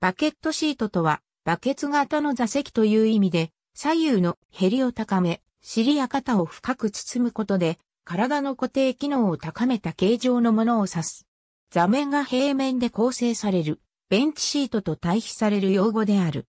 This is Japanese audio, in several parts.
バケットシートとは、バケツ型の座席という意味で、左右のヘリを高め、尻や肩を深く包むことで、体の固定機能を高めた形状のものを指す。座面が平面で構成される、ベンチシートと対比される用語である。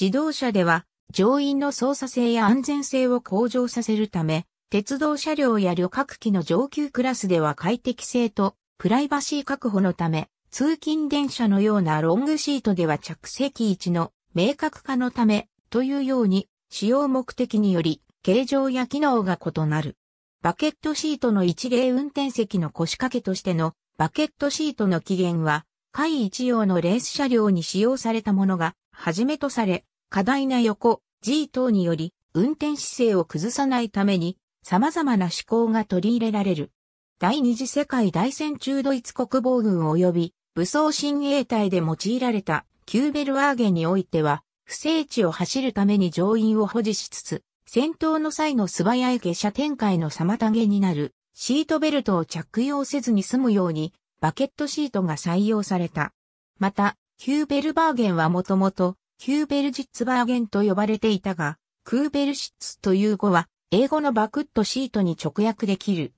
自動車では、乗員の操作性や安全性を向上させるため、鉄道車両や旅客機の上級クラスでは快適性とプライバシー確保のため、通勤電車のようなロングシートでは着席位置の明確化のためというように使用目的により形状や機能が異なる。バケットシートの一例運転席の腰掛けとしてのバケットシートの起源は、会一用のレース車両に使用されたものが、はじめとされ、過大な横、G 等により、運転姿勢を崩さないために、様々な思考が取り入れられる。第二次世界大戦中ドイツ国防軍及び武装親衛隊で用いられたキューベルワーゲンにおいては、不正地を走るために乗員を保持しつつ、戦闘の際の素早い下車展開の妨げになる、シートベルトを着用せずに済むように、バケットシートが採用された。また、キューベルバーゲンはもともと、キューベルジッツバーゲンと呼ばれていたが、クーベルシッツという語は、英語のバクッとシートに直訳できる。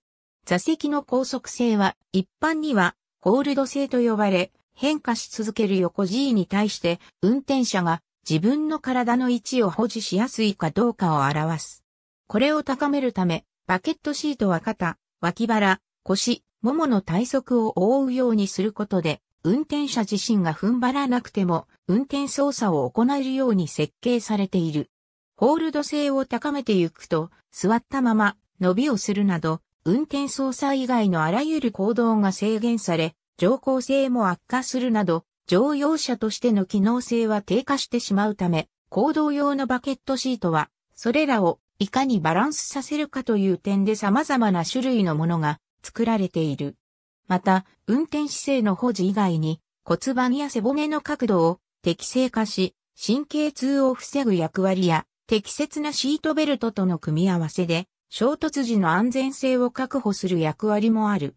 座席の高速性は、一般にはホールド性と呼ばれ、変化し続ける横 G に対して運転者が自分の体の位置を保持しやすいかどうかを表す。これを高めるため、バケットシートは肩、脇腹、腰、ももの体側を覆うようにすることで、運転者自身が踏ん張らなくても運転操作を行えるように設計されている。ホールド性を高めてゆくと、座ったまま伸びをするなど、運転操作以外のあらゆる行動が制限され、乗降性も悪化するなど、乗用車としての機能性は低下してしまうため、行動用のバケットシートは、それらをいかにバランスさせるかという点で様々な種類のものが作られている。また、運転姿勢の保持以外に骨盤や背骨の角度を適正化し、神経痛を防ぐ役割や適切なシートベルトとの組み合わせで衝突時の安全性を確保する役割もある。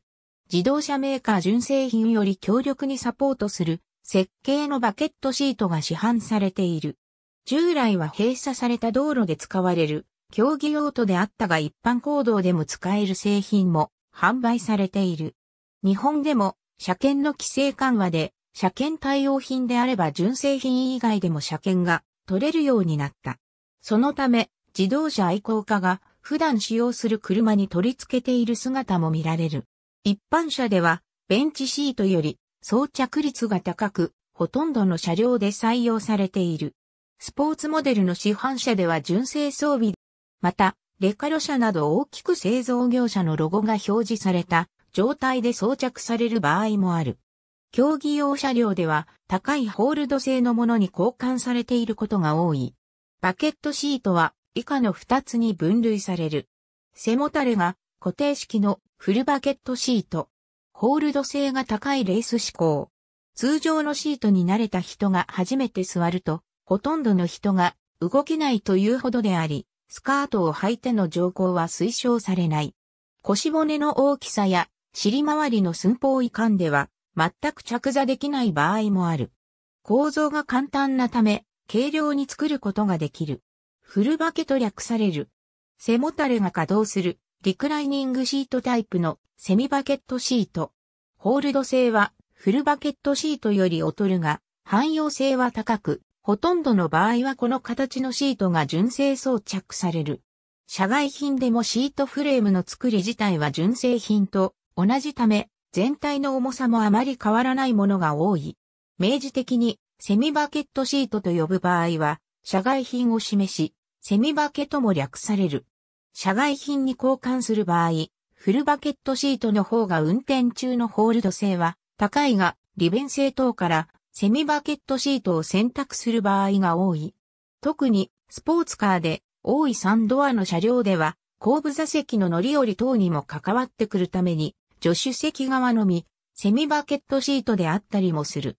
自動車メーカー純正品より強力にサポートする設計のバケットシートが市販されている。従来は閉鎖された道路で使われる競技用途であったが一般行動でも使える製品も販売されている。日本でも車検の規制緩和で車検対応品であれば純正品以外でも車検が取れるようになった。そのため自動車愛好家が普段使用する車に取り付けている姿も見られる。一般車では、ベンチシートより装着率が高く、ほとんどの車両で採用されている。スポーツモデルの市販車では純正装備。また、レカロ車など大きく製造業者のロゴが表示された状態で装着される場合もある。競技用車両では高いホールド製のものに交換されていることが多い。バケットシートは以下の2つに分類される。背もたれが固定式のフルバケットシート。ホールド性が高いレース志向。通常のシートに慣れた人が初めて座ると、ほとんどの人が動けないというほどであり、スカートを履いての乗降は推奨されない。腰骨の大きさや尻周りの寸法位間では全く着座できない場合もある。構造が簡単なため、軽量に作ることができる。フルバケと略される。背もたれが稼働する、リクライニングシートタイプのセミバケットシート。ホールド性は、フルバケットシートより劣るが、汎用性は高く、ほとんどの場合はこの形のシートが純正装着される。社外品でもシートフレームの作り自体は純正品と同じため、全体の重さもあまり変わらないものが多い。明示的にセミバケットシートと呼ぶ場合は、社外品を示し、セミバケとも略される。社外品に交換する場合、フルバケットシートの方が運転中のホールド性は高いが、利便性等からセミバケットシートを選択する場合が多い。特にスポーツカーで多い3ドアの車両では、後部座席の乗り降り等にも関わってくるために、助手席側のみ、セミバケットシートであったりもする。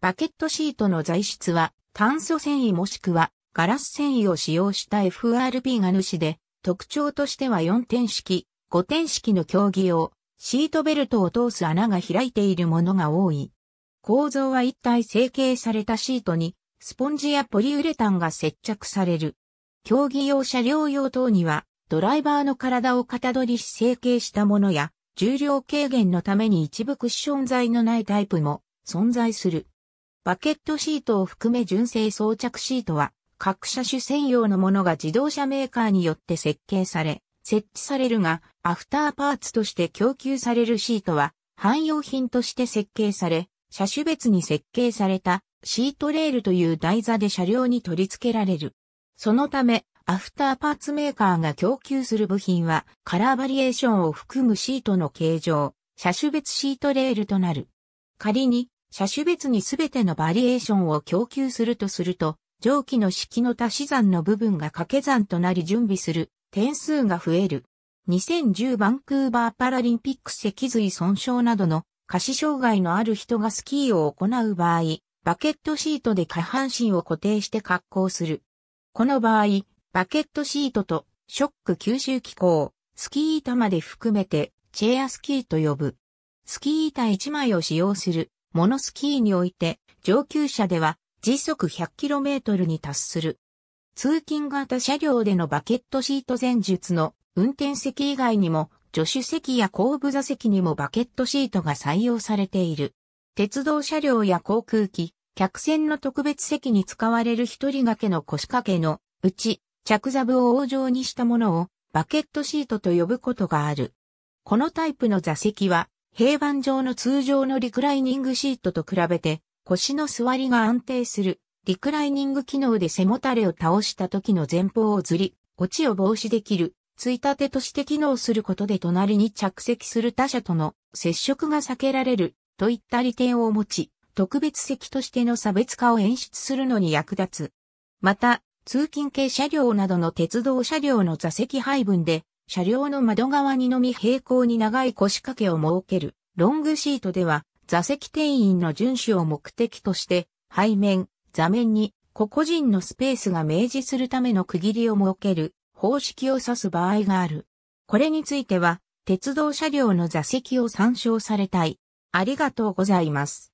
バケットシートの材質は炭素繊維もしくはガラス繊維を使用した FRP が主で、特徴としては4点式、5点式の競技用、シートベルトを通す穴が開いているものが多い。構造は一体成形されたシートに、スポンジやポリウレタンが接着される。競技用車両用等には、ドライバーの体を型取りし成形したものや、重量軽減のために一部クッション材のないタイプも存在する。バケットシートを含め純正装着シートは、各車種専用のものが自動車メーカーによって設計され、設置されるが、アフターパーツとして供給されるシートは、汎用品として設計され、車種別に設計されたシートレールという台座で車両に取り付けられる。そのため、アフターパーツメーカーが供給する部品は、カラーバリエーションを含むシートの形状、車種別シートレールとなる。仮に、車種別に全てのバリエーションを供給するとすると、上記の式の足し算の部分が掛け算となり準備する点数が増える。2010バンクーバーパラリンピック脊髄損傷などの下肢障害のある人がスキーを行う場合、バケットシートで下半身を固定して格好する。この場合、バケットシートとショック吸収機構、スキー板まで含めてチェアスキーと呼ぶ。スキー板1枚を使用するモノスキーにおいて上級者では時速 100km に達する。通勤型車両でのバケットシート前述の運転席以外にも助手席や後部座席にもバケットシートが採用されている。鉄道車両や航空機、客船の特別席に使われる一人掛けの腰掛けのうち着座部を往生にしたものをバケットシートと呼ぶことがある。このタイプの座席は平板上の通常のリクライニングシートと比べて腰の座りが安定する、リクライニング機能で背もたれを倒した時の前方をずり、落ちを防止できる、ついたてとして機能することで隣に着席する他者との接触が避けられる、といった利点を持ち、特別席としての差別化を演出するのに役立つ。また、通勤系車両などの鉄道車両の座席配分で、車両の窓側にのみ平行に長い腰掛けを設ける、ロングシートでは、座席定員の遵守を目的として、背面、座面に個々人のスペースが明示するための区切りを設ける方式を指す場合がある。これについては、鉄道車両の座席を参照されたい。ありがとうございます。